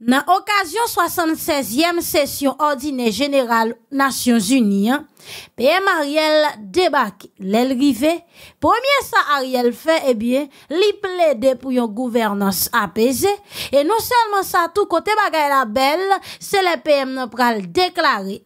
Dans l'occasion 76e session ordinaire générale Nations Unies, hein, PM Ariel débarque rivée. Premier ça Ariel fait, eh bien, lui plaide pour une gouvernance apaisée. Et non seulement ça, tout côté bagaille la belle, c'est le PM pral déclaré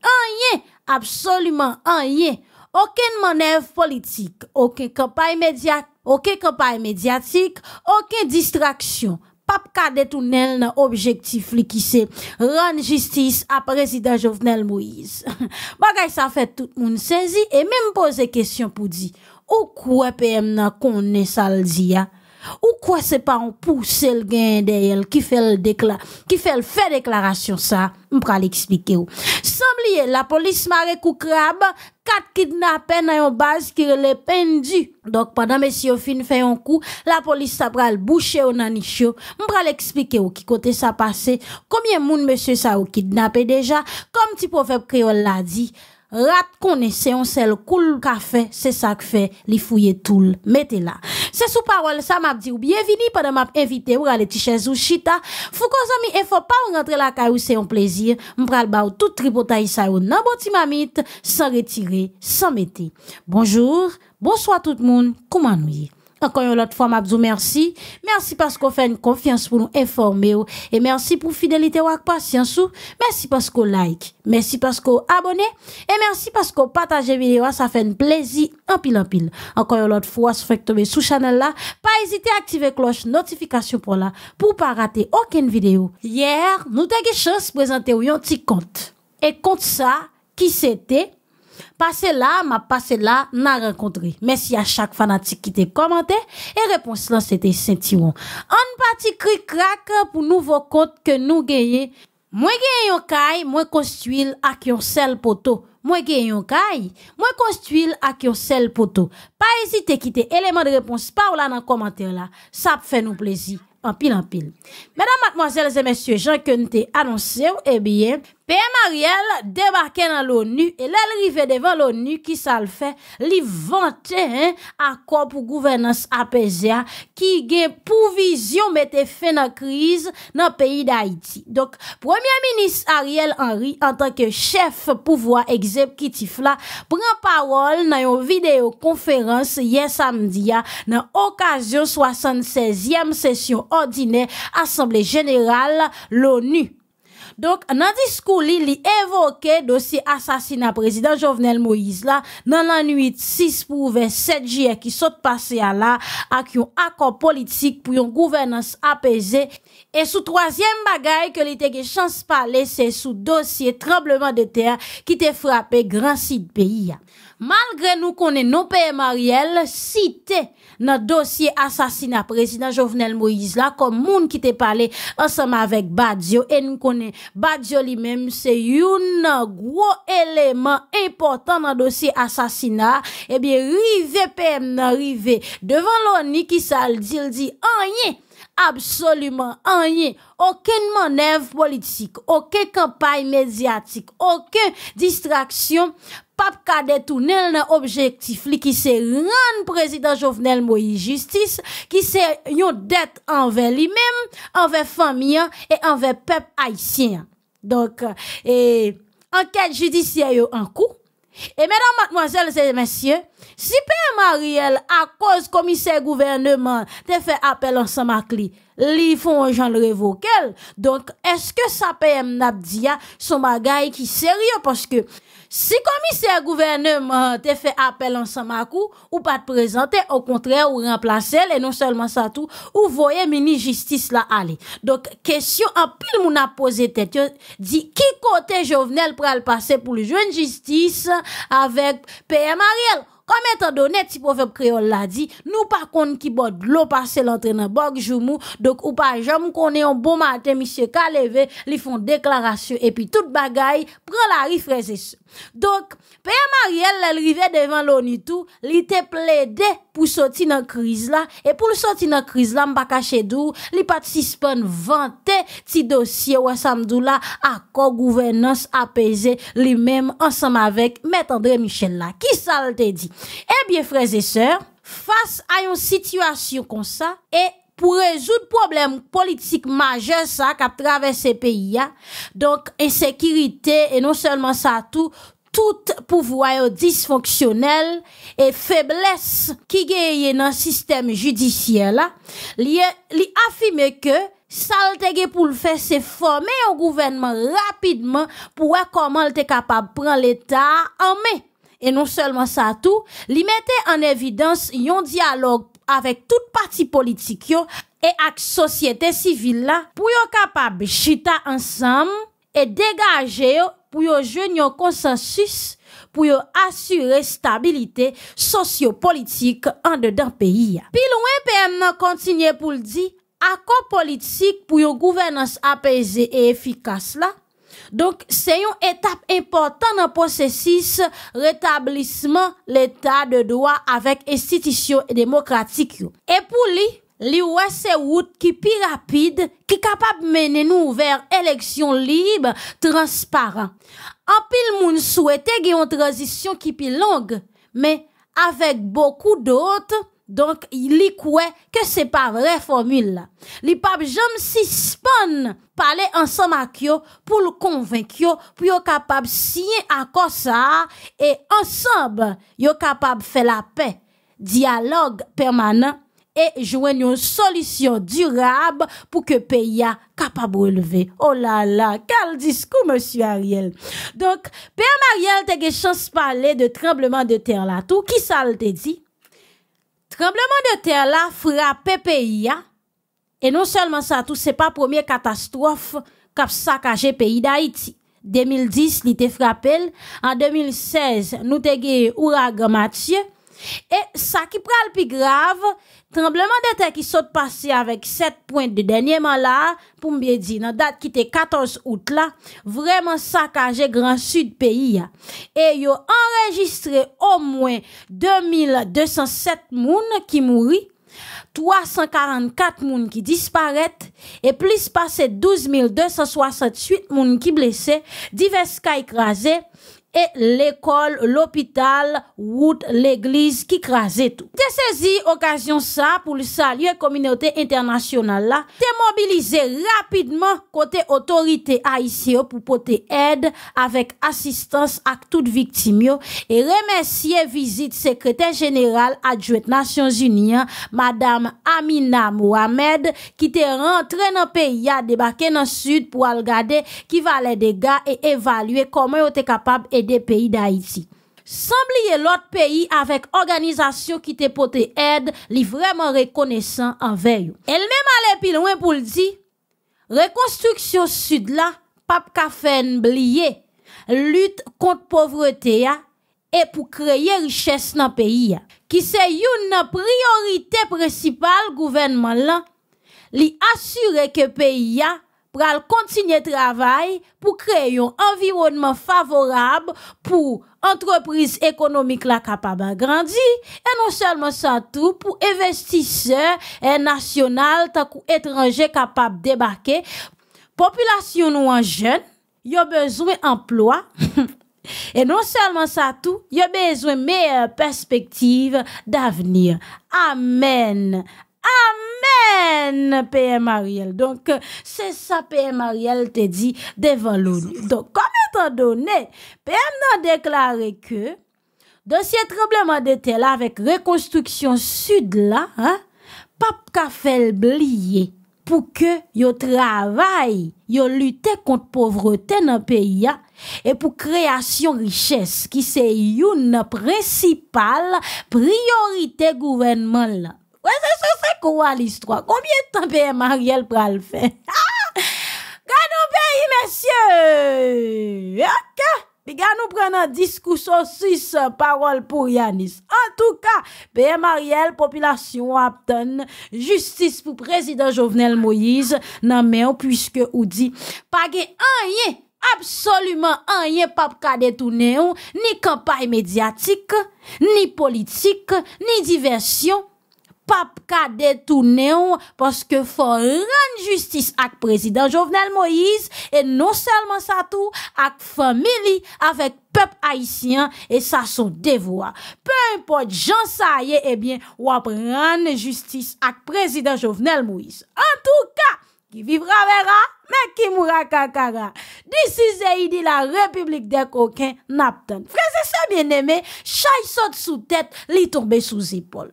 un absolument un yé. Aucune manœuvre politique, aucune campagne médiatique, aucune campagne médiatique, aucune distraction pap kadet ou nel nan objektif li ki se, rande jistis a prezident Jovenel Moïse. Bagay sa fè tout moun senzi, e mèm pose kèsyon pou di, ou kwa pèm nan konnen sal di ya? Ou quoi c'est pas un pousse le gain d'elle qui fait le déclar qui fait le fait déclaration ça? M'pral l'expliquer ou. la police maré coup crabe, quatre kidnappés dans une base qui les pendu. Donc, pendant Monsieur fin fait un coup, la police ça le boucher au on M'pral expliquer ou qui côté ça passé, combien monde monsieur ça ou kidnappé déjà, comme petit prophète créole l'a dit rat connaît, c'est un seul cool café, c'est ça que fait, les fouiller tout, mettez là. C'est sous parole, ça m'a dit, Bienvenue bienvenue, pendant m'a invité, ou aller chez ou chita. Fou qu'on et faut pas rentrer la caillou, c'est un plaisir. M'pral bao tout tripotaille ça ou nan bon mamite, sans retirer, sans mettre. Bonjour, bonsoir tout le monde, comment nous y encore une autre fois, m'abdou merci. Merci parce qu'on fait une confiance pour nous informer. Et merci pour fidélité ou patience. Merci parce qu'on like. Merci parce qu'on abonne. Et merci parce qu'on partage vidéo. Ça fait un plaisir en pile en pile. Encore une autre fois, se fait sur sous channel là. Pas hésiter à activer cloche notification pour là. Pour pas rater aucune vidéo. Hier, nous avons chance de présenter un petit compte. Et compte ça, qui c'était? Passé là, ma passé là, n'a rencontré. Merci à chaque fanatique qui te commenté. Et réponse là, c'était Saint-Iron. On parti cri crack pour nouveau compte que nous gagnons. Moi gagne un caille, moi construis ak yon sel poteau. Moi gagne un kai, moi construis ak yon sel poteau. Pas à quitter élément de réponse par là dans commentaire là. Ça fait nous plaisir en pile en pile. Mesdames, mademoiselles et messieurs, j'en que annoncé, eh bien, PM Ariel debake nan l'ONU e lèl rive devan l'ONU ki sal fe li vante an akop ou gouvenans apesea ki gen pouvizyon mette fe nan kriz nan peyi d'Haïti. Premier ministre Ariel Henry, en tanke chef pouvoi ekzeb ki tifla, pren parol nan yon videokonferans yè samdia nan okasyon 76èm sesyon ordine Assemble General l'ONU. Donk nan diskou li, li evoke dosye asasina prezident Jovenel Moïse la nan lan 8, 6 pou 27 jye ki sot pase a la ak yon akon politik pou yon gouvernance apese. E sou troasyen bagay ke li te ge chans pale se sou dosye trembleman de ter ki te frape gran si de peyi ya. Malgre nou konen nou PM Ariel, site nan dosye asasina prezident Jovenel Moïse la, kom moun ki te pale ansama vek Badiou, e nou konen Badiou li menm, se yon nan gwo eleman important nan dosye asasina, ebyen eh rive PM nan rive, devan louni ki sa al dir di, anye, absolumen anye, oken manev politik, oken kampay medyatik, oken distraksyon, Pas qu'à détourner nan objectif li qui c'est rend président Jovenel Moïse justice, qui se une dette envers lui-même, envers famille et envers peuple haïtien. Donc, et, enquête judiciaire en cours. Et mesdames, mademoiselles et messieurs, si Père Mariel, à cause commissaire gouvernement, te fait appel ensemble à lui, li font de révoquer. Donc, est-ce que ça PM Nabdia, son bagay qui sérieux? Parce que, si commissaire gouvernement te fait appel ensemble à ou pas te présenter, au contraire, ou remplacer, et non seulement ça tout, ou voyez mini justice là aller. Donc, question en pile moun a posé tête, dit, qui côté Jovenel aller passer pour le jeune justice avec PM Ariel? Kome tan do net ti profep kreol la di Nou pa kon ki bod lo pase lantre nan bok jomou Dok ou pa jamou kon e yon bon maten Misye ka leve li fon deklarasyon E pi tout bagay pre la rifreze sou Dok pe ya Marielle le rive devan loni tou Li te ple de pou soti nan kriz la E pou soti nan kriz la mba kache dour Li pati si spen vante ti dosye wa samdou la Ako gouvenans apese li mem ansam avek Met Andre Michel la Ki sal te di Eh bien, frères et sœurs, face à une situation comme ça, et pour résoudre problème politique majeur ça qu'a traversé pays là hein. donc insécurité et non seulement ça tout tout pouvoir dysfonctionnel et faiblesse qui gagne dans le système judiciaire là, li, affirme que le pour le faire, c'est former un gouvernement rapidement pour voir comment il capable de prendre l'État en main et non seulement ça tout, li mette en évidence yon dialogue avec toute partie politique yo et avec société civile là pour yon capable chita ensemble et dégager pour yon jeune yon consensus pour assurer stabilité sociopolitique en dedans pays. Puis loin PM continue pour le dire, accord politique pour une gouvernance apaisée et efficace là, Donk se yon etap impotant nan posesis retablisman leta de doa avek estitisyon demokratik yo. E pou li, li wese wout ki pi rapide ki kapap mene nou ver eleksyon libe transparan. Anpil moun souwete geyon transisyon ki pi long, me avek bokou dotre, Donc, il y croit que ce c'est pas vrai formule là. Les papes, j'aime de parler ensemble avec pour le convaincre pour au capable de signer à ça et ensemble, yo capable de faire la paix. Dialogue permanent et joindre une solution durable pour que pays soit capable de relever. Oh là là, quel discours, monsieur Ariel. Donc, Père Ariel, as eu chance de parler de tremblement de terre là. Tout, qui ça te dit? tremblement de terre la frappé pays ya, hein. Et non seulement ça, tout c'est pas première catastrophe qu'a saccagé pays d'Haïti. 2010 nous te frappé. En 2016 nous te ge Mathieu. et ça qui prend le plus grave. Tremblement de s'est passé avec 7 points de dernièrement là, pour bien dire la date qui était 14 août là, vraiment saccagé grand sud pays. Et y yo enregistré au moins 2207 moun qui mourit, 344 moun qui et plus passé 12 12268 moun qui blessés, divers cas écrasés. e l'ekol, l'opital, wout, l'eglise, ki krasè tout. Te sezi okasyon sa pou salye kominyote internasyonal la, te mobilize rapidman kote otorite a isye pou pote ed avek asistans ak tout viktim yo e remensye vizit sekretè general adjouèt Nasyons Uniyan, madame Amina Mouamed, ki te rentre nan peyi ya debake nan sud pou al gade ki va le dega e evalue koman yo te kapab e de peyi d'Haïti. San bliye lot peyi avèk organizasyon ki te potè ed, li vreman rekonesan anveyo. El mèm ale pilouen pou l'di, rekonstruksyon sud la, pap kafèn bliye, lüt kont povretè ya, e pou kreye richès nan peyi ya. Ki se youn nan priorité precipal gouvenman lan, li asyre ke peyi ya Pour continuer travail, un environnement favorable pour les entreprises entreprise économique la capable de grandir, et non ça pour investisseurs nationaux et étrangers capables de débarquer. débarquer, population nous jeune, il y a besoin d'emploi, et non seulement ça y a besoin de meilleures perspectives d'avenir. Amen. Amen, P.M. Ariel. Donc, c'est ça P.M. Ariel te dit devant l'eau. Donc, comme étant donné, P.M. n'a déclaré que dans ces problèmes d'été-là, avec reconstruction sud-là, pape ka fèl blie pou que yo travaye, yo lutte contre pauvreté nan pays-là et pou création richesse qui c'est une principale priorité gouvernement-là. Ouais, c'est ça, c'est quoi l'histoire? Combien de temps PM Ariel prend le fait Ah! messieurs! Ok! nous prenons un discours six parole pour Yanis. En tout cas, PM Ariel, population Apton, justice pour président Jovenel Moïse, nan mais puisque ou dit, pas rien, absolument rien pas qu'à détourner, ni campagne médiatique, ni politique, ni diversion, Pap ka detou neon... Paske fo ren justice ak prezident Jovenel Moïse... E non selman sa tou... Ak familie... Afek pep haisyen... E sa son devoua... Pe impot jansaye... Ebyen wap ren justice ak prezident Jovenel Moïse... En tou ka... Ki vivra vera... Men ki mura kakara... Disi ze yi di la republik de kokin... Napten... Freze se bieneme... Chay sot sou tèt... Li tourbe sou zipol...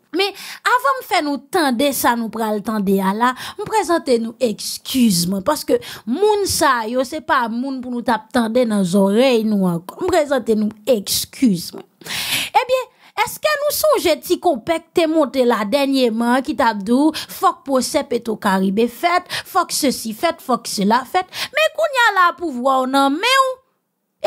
fait nous tendre ça nous pral tender à la, nous présente nous excuse moi parce que moun ça yo c'est pas moun pour nous tap tendre dans oreilles nous encore présenter nous excuse moi Eh bien est-ce que nous sommes ti compact monté la dernièrement qui t'abdou faut que procès au caribé fait faut ceci fait faut cela fait mais qu'on y a là pouvoir non mais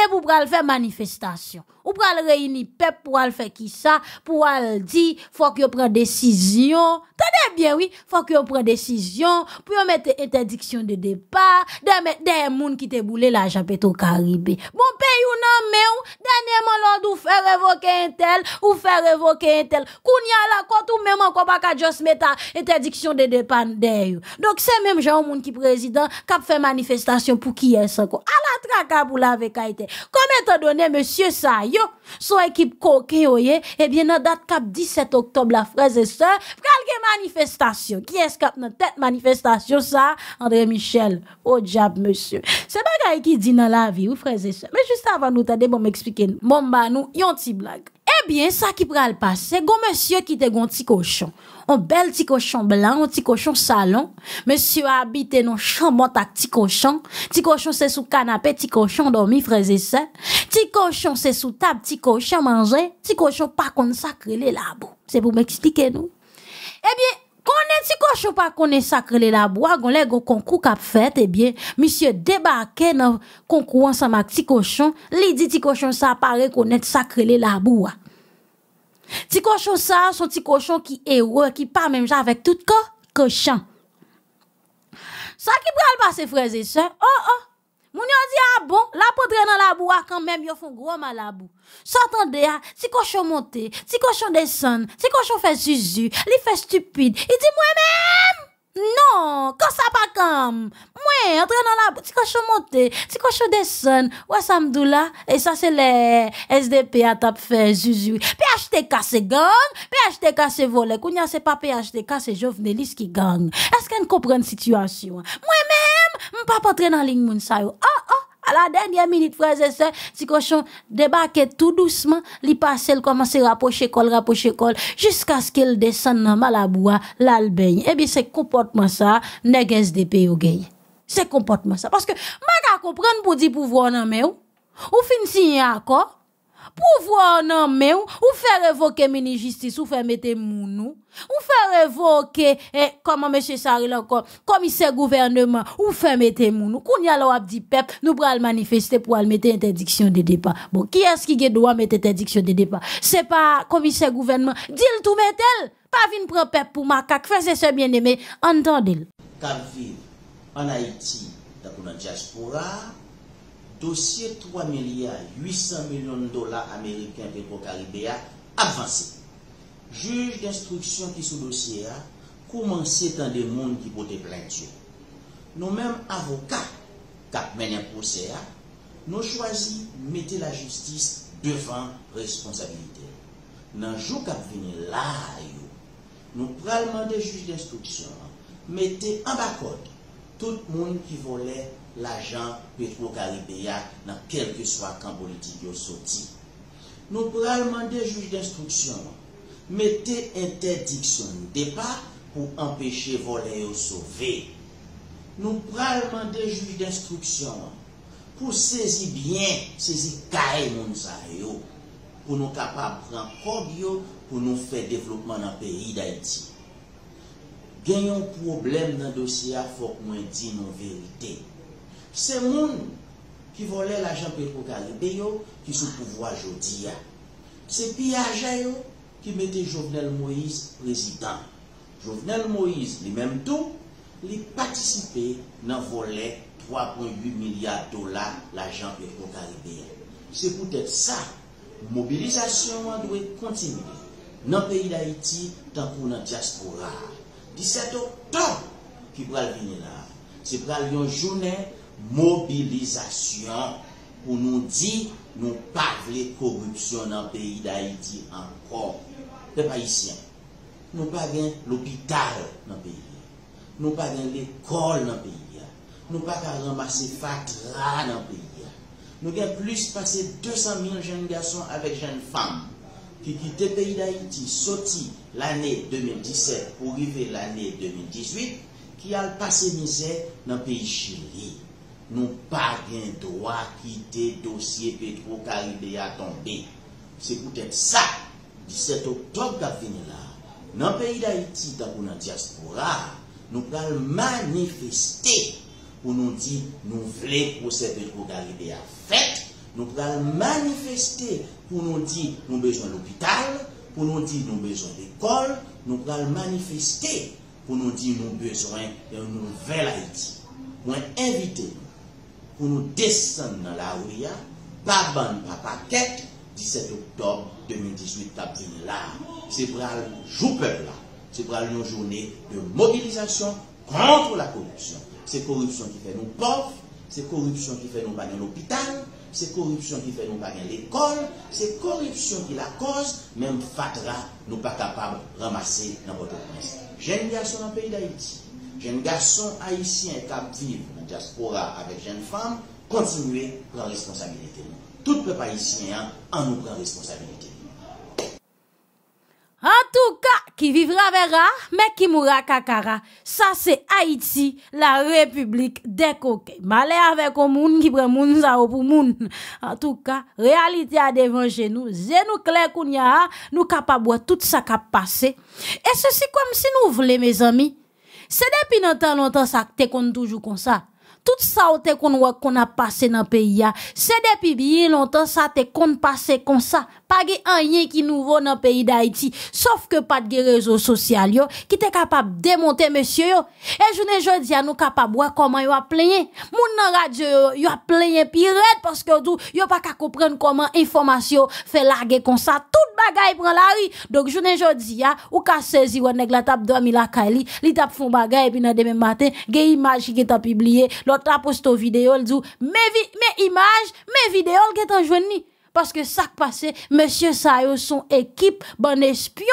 et vous pral faire manifestation Ou pral reyini pep pou al fe ki sa Pou al di, fok yo pral desisyon Tade bien, oui Fok yo pral desisyon Pou yo mette interdiksyon de depan Deme, deme moun ki te boule la japetou karibé Bon, pe yon nan me ou Denye moun lond ou fe revoke entel Ou fe revoke entel Koun ya la kont ou mèman kou baka Jos metta interdiksyon de depan deyo Dok se mèm jan moun ki prezident Kap fe manifestasyon pou ki yè sen A la tra kap ou la vekaitè Kome te donè monsie sa yon yo. Son équipe coquée, et eh bien, dans date cap 17 octobre, la fraise et sœur, pral manifestation. Qui est-ce cap fait tête manifestation, ça? André Michel. Oh, diable, monsieur. C'est pas qui dit dans la vie, ou fraise et Mais juste avant nous, t'as bon m'expliquer, bon, bah, nous, yon petit blague bien ça qui pral passer. Gon monsieur qui te gon petit cochon. Un bel petit cochon blanc, un petit cochon salon. Monsieur habite habité dans chambre ta petit cochon. Petit cochon c'est sous canapé, petit cochon dormi frères et sœurs. Petit cochon c'est sous table, petit cochon manger. Petit cochon pas consacré les labou. C'est pour m'expliquer nous. Eh bien, connaître ti pas pa pas les le la les agon au concours eh bien, monsieur bien, monsieur debake nan konkou avec petit ti cochon, li dit ti petit sa pas konen le la les hein. Ti cochon ça, sont petit cochon qui est qui pas même genre avec tout cochon. Ça qui pral passer frères et ça. Oh oh. Mon dieu, dit ah bon, la poudre dans la boue ah, quand même yo font gros mal à bou. S'attendez si ah, cochon monte, ti cochon descend, si cochon fait zuzu, les fait stupide. Il dit moi même Non, kon sa pa kam. Mwen, an tre nan la, ti kon sho mote, ti kon sho desen, wè sa mdou la, e sa se le SDP a tap fe, ju ju. PHTK se gang, PHTK se vole, kou nye se pa PHTK se jovnelis ki gang. Eske n kopren situasyon, mwen men, mwen pa pa tre nan ling moun sa yo, oh ah, oh. Ah, À la dernière minute, frère, et sœurs, si cochon débarquait tout doucement, li passe, il commence à rapprocher col, rapprocher col, jusqu'à ce qu'il descende dans Malaboua, l'Albaigne. Eh bien, c'est comportement ça, n'est-ce des pays au gay. C'est comportement ça. Parce que, ma comprendre pour dire pouvoir non mais ou, ou fin un accord, pour nan men ou, ou faire évoquer mini justice, ou faire mettre mounou. ou, faire évoquer eh, comment M. Saril M. encore commissaire gouvernement, ou faire mettre moun ou, koun a wap di pep, nous pral manifester pour al mettre interdiction de départ. Bon, qui est-ce qui droit mettre interdiction de départ c'est pas commissaire gouvernement, dil tout metel, Pas vin prendre pep pour makak, fè se bien entendez Entendez-le. on vit en Haïti, dans pour diaspora, dosye 3.800.000.000 dola ameriken de pro-Karibéa avanse. Juj d'instruksyon ki sou dosye a, koumanse tan de moun ki bote plen tsyon. Nou mèm avokat kap mènyan posye a, nou chwazi mette la justis devan responsabilite. Nan jou kap vini la a yo, nou pralman de juj d'instruksyon, mette an bakot tout moun ki volè lajan Petro Karibeya nan kelke swa kan politik yo soti. Nou pral mande juj d'instruksyon, mette ente diksyon depa pou empeshe vole yo sove. Nou pral mande juj d'instruksyon, pou sezi bien, sezi kae moun sa yo, pou nou kapap pran prod yo, pou nou fe developman nan peri d'Aiti. Genyon problem nan dosya fok mwen di nan verite, Se moun ki vole l'ajan Pekokalibè yo ki sou pouvo a jodi ya. Se pi a jay yo ki mette Jovenel Moïse prezident. Jovenel Moïse li menm tou li patisipe nan vole 3.8 milyard dola l'ajan Pekokalibè. Se pou tèp sa, mobilizasyon an dwe kontinu. Nan peyi da iti, tanpou nan diasko rar. 17 otob, ki pral vini la. Se pral yon jounen, mobilizasyon pou nou di nou pa ve korupsyon nan peyi d'Haïti anpon. De pa isyan, nou pa gen l'opitar nan peyi, nou pa gen l'ekol nan peyi, nou pa gen masifat ra nan peyi, nou gen plus pase 200.000 jen gason avek jen fam ki ki te peyi d'Haïti soti l'anè 2017 pou rive l'anè 2018 ki al pase mizè nan peyi jiri. nou pa gen doa ki te dosye ke tro karibè a tombe. Se koutet sa, di seto top gafine la, nan peyi da iti ta pou nan diaspora, nou kal manifeste pou nou di nou vle ou sepe kou karibè a fèt, nou kal manifeste pou nou di nou bezwen l'opital, pou nou di nou bezwen l'ekol, nou kal manifeste pou nou di nou bezwen nou vel a iti. Mwen evite nou. pour nous descendre dans la rue, pas bonne, pas paquet, 17 octobre 2018, tap là. C'est pour le jour peuple là. C'est pour une journée de mobilisation contre la corruption. C'est corruption qui fait nous pauvres, c'est corruption qui fait nous pas l'hôpital, c'est corruption qui fait nous pas l'école, c'est corruption qui la cause, même Fatra nous pas capable de ramasser dans votre prince. un garçon dans le pays d'Haïti, un garçon haïtien qui vivre diaspora avec jeune femme continuer à responsabilité. Tout le peuple haïtien hein, en nous prend responsabilité. En tout cas, qui vivra verra, mais qui mourra kakara. Ça, c'est Haïti, la République des coquilles. Malé avec un monde qui prend moun ça pour monde. En tout cas, réalité a devant chez nous. nous nous clair qu'on y a, nous capables tout ça qui a passé. Et ceci comme si nous voulons, mes amis. C'est depuis longtemps, longtemps, ça que t'es toujours comme ça. Tout sa ou te kon wak kon ap pase nan peyi ya. Se depi biye lontan sa te kon pase kon sa. Page anye ki nouvo nan peyi da iti. Sof ke pat ge rezo sosyal yo. Ki te kapab demonte monsiyo yo. E jounen jodi ya nou kapab wak koman yo ap plenye. Moun nan radyo yo, yo ap plenye pi red. Paske ou dou, yo pa ka koupren koman informasyon fe lage kon sa. Tout bagay pran la ri. Dok jounen jodi ya, ou ka sezi wane glatap 2000 akali. Li tap foun bagay, pi nan demen maten, ge imaj ki tap ibliye yo. l'autre a posté vidéo, il dit, mes images, mes vidéos, qui est en joignée. Parce que ça qui passe, monsieur Sayo, son équipe, bon espion,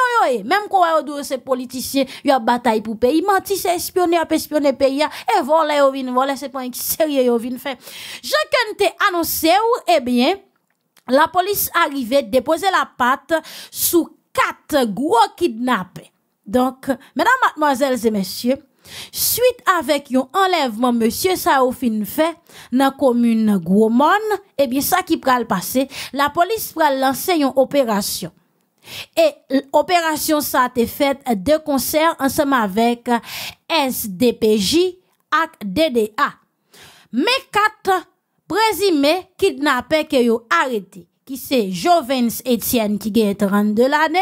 même quand yo ces politiciens, y a bataille pour pays, menti, c'est espionner, a pays, et voler, yo vin, voler, c'est pas un sérieux, yo vin fait. Je te annoncé, eh bien, la police arrivait, déposer la patte sous quatre gros kidnappés. Donc, mesdames, mademoiselles et messieurs, Suite avèk yon enlèvman, monsye sa ou fin fè nan komoun Gwomon, ebi eh sa ki pral pase, la polis pral lanse yon operasyon. E operasyon sa te fèt de konsèr ansèm avèk SDPJ ak DDA. Mè kat prezime kidnapè ke yon areti. Qui se Jovens Etienne qui gagne 32 l'année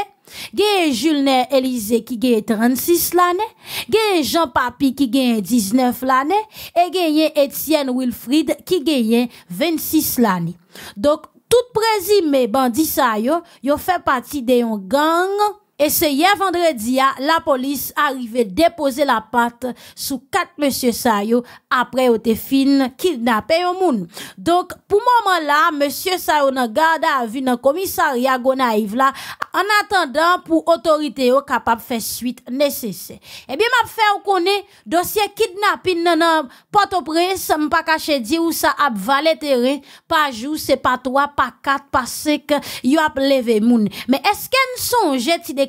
jules Julien Elize qui gagne 36 l'année Jean Papi qui gagne 19 l'année Et gagne Etienne Wilfried qui gagne 26 l'année Donc tout présumé bandit ça yo, yo partie d'un gang, E se ye vendredi ya, ah, la polis arive depoze la pat sou kat monsie Sayo apre yo te fin kidnapen yo moun. Donk pou mounman la, monsie Sayo nan gada avi nan komisari eh a gona ive la, an atendan pou otorite yo kapap fe suite nese se. E bi map fe ou kone, dosye kidnapin nan potopres, mpa kache di ou sa ap valete re, pa jou, se pa 3, pa 4, pa 6, yo ap leve moun. Me eske nsonje ti de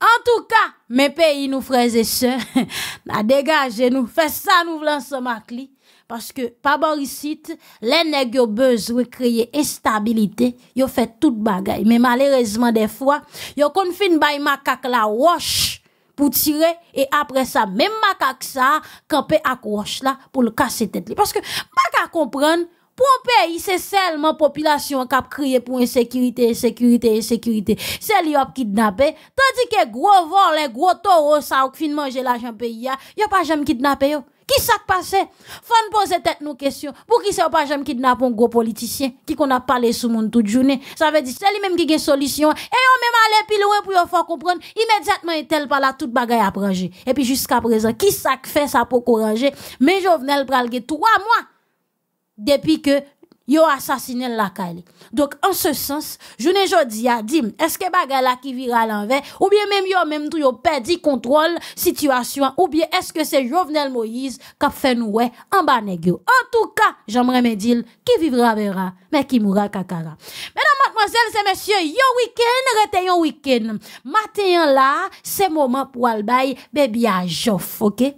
En tout cas, mes pays, nous frères et sœurs, na nous, fais ça, nous voulons ensemble à Parce que, pas bon ici, les nègres ont besoin de créer instabilité, ils ont fait tout bagay. Mais malheureusement, des fois, ils ont confiné by macac la roche pour tirer, et après ça, même macac ça, camper à roche là, pour le casser tête. Parce que, pas comprendre, pour un pays, c'est seulement la population qui a crié pour insécurité, insécurité, insécurité. C'est lui qui a kidnappé. Tandis que gros vol, gros taureaux, ça a fini manger l'argent pays, il n'y a pas jamais kidnappé. Qui s'est passé? Faut nous poser tête nos questions. Pour qui c'est pas jamais kidnappé un gros politicien? Qui qu'on a parlé sous monde toute journée? Ça veut dire, c'est lui-même qui a une solution. Et on même allé plus loin pour y'a comprendre. Immédiatement, il tel par tout toute bagarre à pranger. Et puis, jusqu'à présent, qui s'est fait ça pour Mes Mais je venais le trois mois depuis que yo assassiné la Donc, en ce sens, je ne jodi pas dim, est-ce que baga la qui vira l'envers, ou bien même yo même tout yo perdu contrôle situation, ou bien est-ce que c'est Jovenel Moïse qui fait nous en bas En tout cas, j'aimerais me dire, qui vivra verra, mais qui mourra kakara. Mesdames, mademoiselles et messieurs, yo week-end, rete yon week-end. Matin là, c'est moment pour al baby à joff, ok?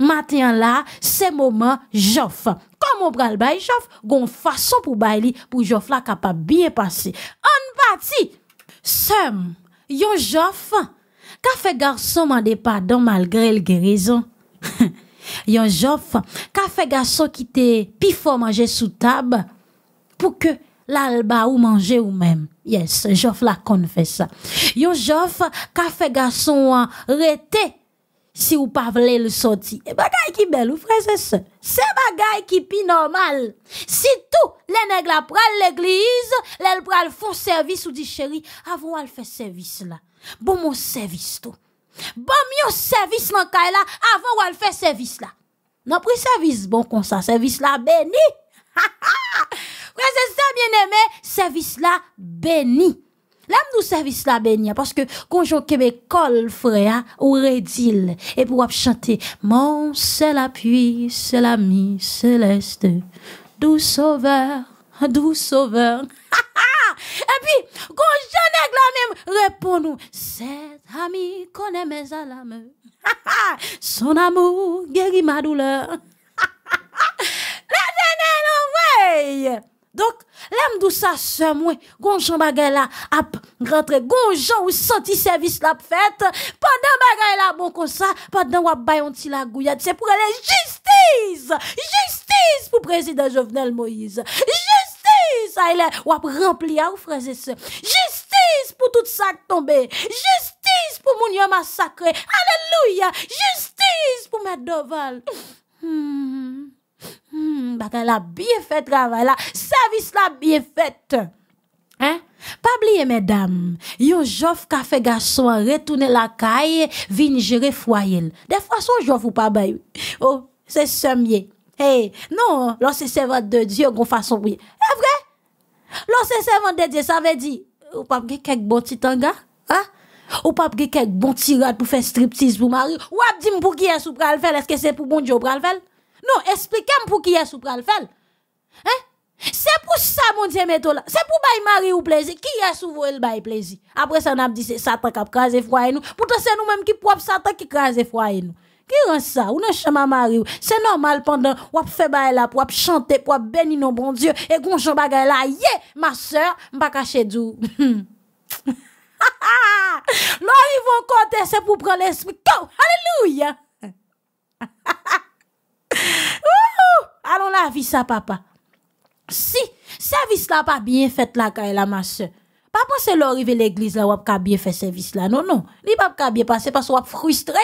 Matin là, c'est moment joff mon ou le bay gon façon pou bay pour pou jof la capable bien passer An bati, sem, yon joff ka fe garçon man de malgré malgré le guérison. yon joff ka fe garçon ki te pi fort manje sou tab, pour ke l'alba ou manger ou même Yes, jof la kon fait ça. Yon joff, ka fe garçon rete, si vous pas le sorti. E bagaille qui belle ou frère se C'est bagay qui pi normal. Si tout, les nègres la pral l'église, le pral font service ou dit chéri, avant le fait service là. Bon mon service tout. Bon mieux service mon kay e là avant ou faire fait service là. Non pris service bon ça, ça service la béni. frère ça bien aimé, service là béni. L'âme nous service la baigne, parce que quand je Québécois, frère, hein, ou redil, et pour chanter, mon seul appui, c'est l'ami céleste, doux sauveur, doux sauveur. et puis, quand je la même, réponds-nous, cet ami connaît mes alames, son amour guérit ma douleur. la dernière, donc, l'am dousa se mwen, gonjon bagay la ap rentre, gonjon ou senti service la fête? Pendant bagay la bon kon sa, pendant wap bayon ti la gouyade? C'est pour la justice, justice pour président Jovenel Moïse, justice a wap rempli a ou freze se, justice pour tout sa tombé. justice pour moun yon massacré, Alléluia justice pour mettre doval. Hmm, bagaille la bien fait travail là, service la bien fait. Hein? Pas oublier, mesdames, yon jof ka fait garçon retourner la caille, vin gérer foyer. Des fois, son jof ou pas baye. Oh, c'est semier. Hey, non, se servante de Dieu, gon façon oui. C'est vrai? se servante de Dieu, ça veut dire, ou pas gen quelques bon petit Hein? Ou pas gen quelques bon tirade pour faire striptease pour mari? Ou ap dim pour qui est-ce ou pral faire? Est-ce que c'est pour bon Dieu pral faire? Non, expliquez-moi pour qui est sous le faire. Hein? C'est pour ça, mon Dieu, mettez là. C'est pour bailler mari ou plaisir. Qui est sous le bail plaisir? Après ça, on a dit, c'est Satan qui a foi froid nous. Pourtant, c'est nous-mêmes qui propre Satan qui foi froid nous. Qui rend ça? Ou non, chama mari C'est normal pendant, ou ap fait bail là, pour chanter, pour bénir nos bon Dieu. Et qu'on j'en bagay là, yé, ma soeur, m'a caché d'où. Non, ils vont compter, c'est pour prendre l'esprit. Go! Alléluia! Allons la vie ça, papa. Si, service là pas bien fait là, quand la ma soeur. Pas penser l'arriver l'église là, wap ka bien fait service là. Non, non. Li pas ka bien passer parce wap frustré.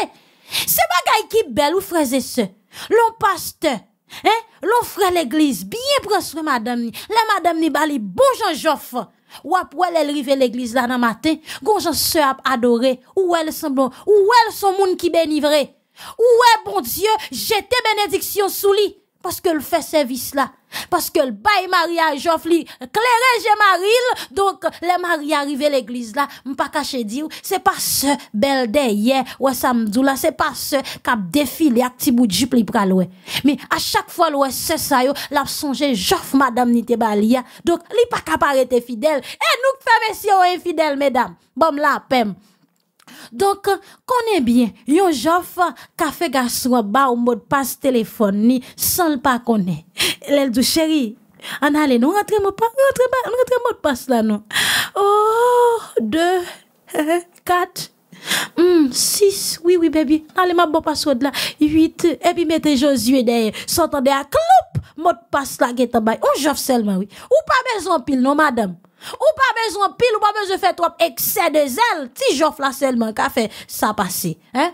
C'est bagay qui belle ou frères et sœurs. L'on pasteur. Hein? L'on frère l'église. Bien prendre madame ni. La madame ni bali bon Jean Joffre. Ou elle arrive l'église là dans matin, gon Jean sœur adoré. Ou elle semble, ou elle son monde qui bénivré. Ou est bon Dieu, jeter bénédiction sous lui parce le fait service là. Parce que le bail mariage claire clair j'ai maril donc les mariés arrivent à l'église là m'pas pas caché dire c'est pas ce bel hier ou ce samedi là c'est pas ce a défilé à petit bout de mais à chaque fois le c'est ça yo l'a songé Joff madame ni balia hein. donc li pas qu'à paraître fidèle et eh, nous fait infidèle, infidèle mesdames bon la pème donc, est bien, yon jof café garçon ba ou mot passe téléphone ni sans le pas connaît. Elle dit chérie, on allez nous rentrer mot pas rentre mot passe là non. Oh, deux, quatre, hmm, six, oui, oui, baby. Allez, ma bonne password là. Huit, et puis mettez Josué derrière. S'entendez à cloup, mot passe la guette en On joffe seulement, oui. Ou pas besoin pile, non, madame. Ou pas besoin pile, ou pas besoin faire trop excès de zèle. Si Joff là seulement qu'a fait ça passer, hein?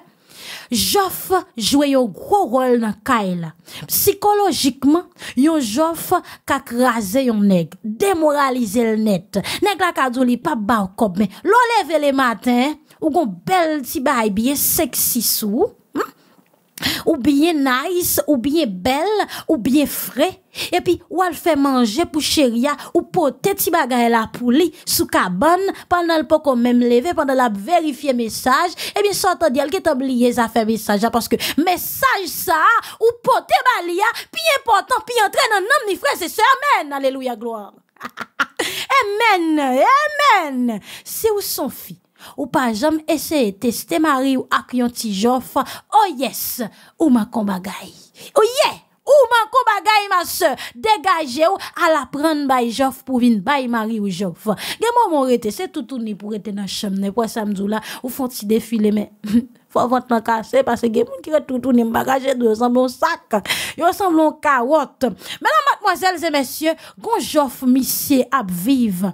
Joff joue un gros rôle dans Kyle. Psychologiquement, yon qui qu'a crasé yon nègre démoralisé le net. Nèg la kadou li pas ba kop, mais l'on les le matin, hein? ou gon bel ti bien sexy sous ou bien nice, ou bien belle, ou bien frais. Et puis, ou elle fait manger pour chéria, ou poter ti la pour lui, sous cabane, pendant le pas qu'on même lever, pendant la vérifier message, et eh bien, sortant d'elle qui oublié ça fait message, parce que message ça, ou poter balia, puis important, puis entraîne un nom ni frère, c'est amen, alléluia, gloire. amen, amen, c'est où son fils? Ou pas jam de tester Marie ou ak ti oh yes, ou ma bagay. Oh yeah, ou ma bagay ma soeur, Dégagez ou la prendre bay Joff pour vin bay Marie ou Joff. Gemou moun rete, tout toutou ni pour rete la chambre ne pou samdou la, ou fon ti defile mais faut vont nan parce que gen moun qui rete toutou ni mbagaje, yo semblon sak, yo semblon Mesdames, mademoiselles et Messieurs, gon joff misye ap vive.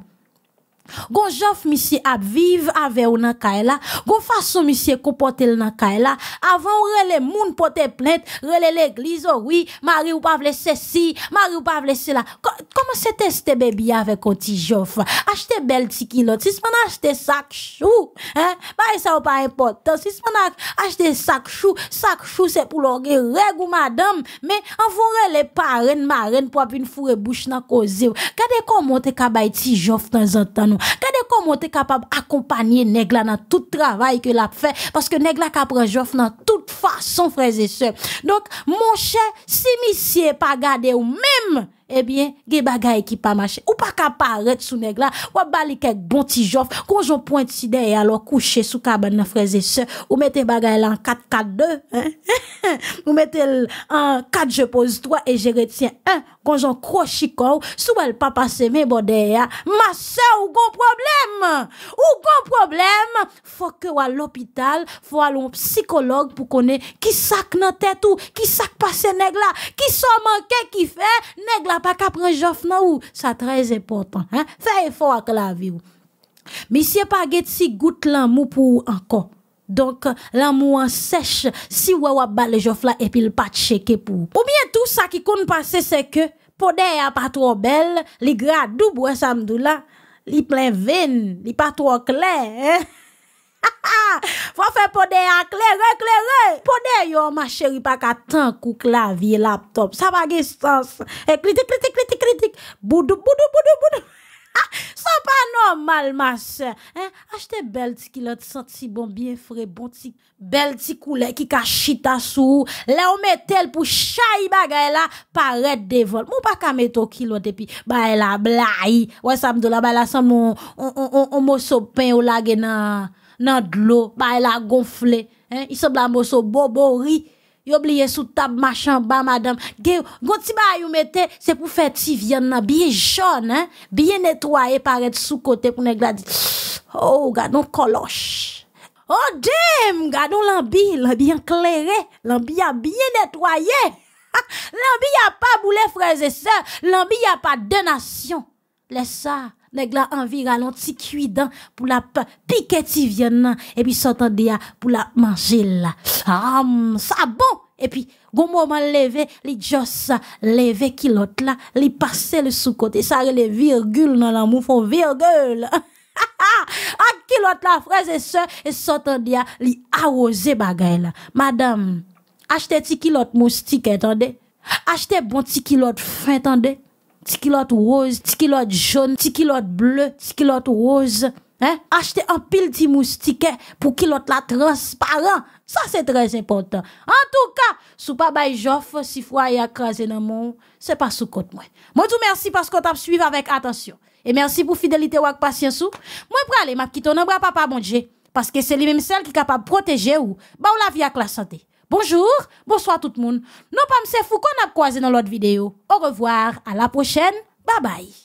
Gon jof misi ap viv ave ou nan kay la Gon fason misi e kopote l nan kay la Avon rele moun pote plente Rele l eglize oh oui Mari ou pa vle se si Mari ou pa vle se la Koman se te ste bebi ave kon ti jof Ache te bel tiki lot Si se mwen ache te sak chou Baye sa ou pa importan Si se mwen ache te sak chou Sak chou se pou l orge reg ou madame Men avon rele paren maren Pwap in fure bouch nan koze ou Kade kon mwote kabay ti jof tan zantan ou Kade comment te capable d'accompagner neg dans dans tout travail que la Parce que neg un kapre jof toute façon, frères et sœurs. Donc, mon cher, si misye pas gardé, ou même, Ebyen, eh ge bagay qui pas pas. Ou pas pas capable sous neg ou vous bali un bon petit vous jof, konjon point si dey alo sous sou cabane, frères et sœurs, ou mettez bagay là en 4-4-2, hein? ou mette en 4 je pose 3 et je retiens 1, quand j'en croche sous elle pas passer mes bodeya, hein. ma soeur, ou grand problème, ou grand problème, faut que à l'hôpital, faut aller au psychologue pour qu'on qui sac nan tête ou, qui sac passer nègre là, qui sont manqué, qui fait, nègre là pas qu'après j'offre nan ou, ça très important, hein, fait effort avec la vie ou. Monsieur Paget si goutte l'amour pour encore. Donc, l'amour en sèche, si wawa bal jof jofla, et puis le pas checké pour. Pour bien tout ça qui compte passer, c'est que, podè a pas trop belle, li gradou bois samdou la, li plein veine, li pas trop hein. clair, hein? Faut faire podè a clair, clair, hein. podè yo, ma chérie, pas qu'à tant kou clavier, laptop, ça va sens. Et eh, critique, critique, critique, critique, boudou, boudou, boudou, boudou ça pas normal, ma se. hein te bel ti kilot, santi bon, bien frais bon ti. Bel ti koule ki ka chita sou. Le ou metel pou chay bagay la, paret devol. Mou pa ka meto kilot epi, bay la blai. me de la, bay la mon on, on, on, on moso pen ou lage nan, nan l'eau Bay hein? la gonfle. Eh? Isob la bobo bobori. Yo oublié sous table machin bas madame. Gonti ba c'est pour faire ti viande bien jaune hein, bien nettoyé paraître sous côté pour ne pas oh Oh, gadon coloche. Oh damn, gadon l'ambi, l'ambi éclairé, l'ambi a bien nettoyé. l'ambi a pas boulet frères et sœurs, l'ambi a pas de nations. Laisse ça nèg la envie ralon ti cuidan pour la piquer ti et puis s'entendre pour la manger là. Ah, ça bon. Et puis, gon moment levé, li just levé qui l'autre là, li passer le sous-côté, ça les virgule dans l'amour font virgule. A qui l'autre ah, la fraise et sœur et s'entendre li arroser bagay là. Madame, achetez ti qui l'autre moustique, attendez. Achetez bon ti qui l'autre fin, attendez. Ti l'autre rose, ti l'autre jaune, ti l'autre bleu, ti l'autre rose. Hein? Acheter un pile de moustiquets pour qu'il l'autre la transparent. Ça, c'est très important. En tout cas, sous pas bay joffre, si avez écrasé dans mon, c'est pas sous côté moi. Moi, tout merci parce qu'on t'a suivi avec attention. Et merci pour fidélité ou patience ou. Moi, aller m'a petite on bras papa, bon Dieu. Parce que c'est lui-même celle qui est capable de protéger ou, bah, ou la vie avec la santé. Bonjour, bonsoir tout le monde. Non pas c'est fou qu'on a croisé dans l'autre vidéo. Au revoir, à la prochaine, bye bye.